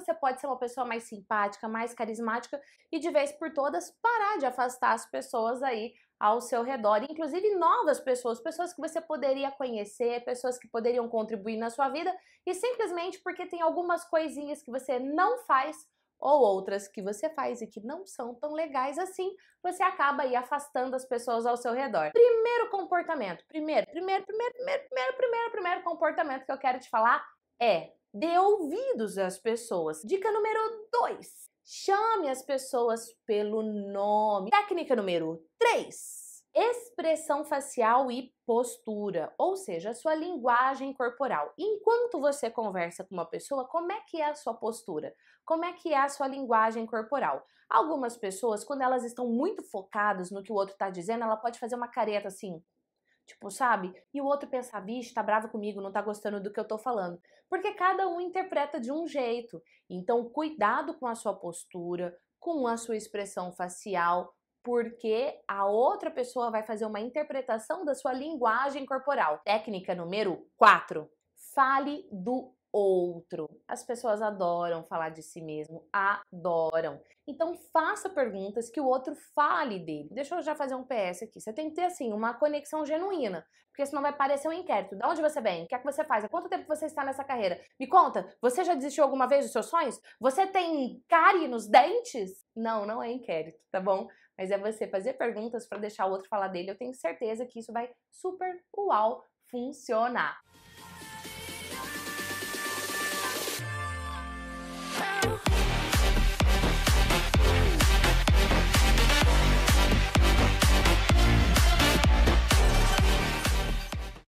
você pode ser uma pessoa mais simpática, mais carismática e de vez por todas parar de afastar as pessoas aí ao seu redor, inclusive novas pessoas, pessoas que você poderia conhecer, pessoas que poderiam contribuir na sua vida e simplesmente porque tem algumas coisinhas que você não faz ou outras que você faz e que não são tão legais assim, você acaba aí afastando as pessoas ao seu redor. Primeiro comportamento, primeiro, primeiro, primeiro, primeiro, primeiro, primeiro, primeiro comportamento que eu quero te falar é Dê ouvidos às pessoas. Dica número 2. Chame as pessoas pelo nome. Técnica número 3. Expressão facial e postura, ou seja, a sua linguagem corporal. Enquanto você conversa com uma pessoa, como é que é a sua postura? Como é que é a sua linguagem corporal? Algumas pessoas, quando elas estão muito focadas no que o outro está dizendo, ela pode fazer uma careta assim, Tipo, sabe? E o outro pensa, vixe, tá bravo comigo, não tá gostando do que eu tô falando. Porque cada um interpreta de um jeito. Então, cuidado com a sua postura, com a sua expressão facial, porque a outra pessoa vai fazer uma interpretação da sua linguagem corporal. Técnica número 4. Fale do outro. As pessoas adoram falar de si mesmo, adoram. Então faça perguntas que o outro fale dele. Deixa eu já fazer um PS aqui. Você tem que ter assim uma conexão genuína, porque senão vai parecer um inquérito. De onde você vem? O que é que você faz? Há quanto tempo você está nessa carreira? Me conta, você já desistiu alguma vez dos seus sonhos? Você tem cárie nos dentes? Não, não é inquérito, tá bom? Mas é você fazer perguntas para deixar o outro falar dele. Eu tenho certeza que isso vai super uau funcionar.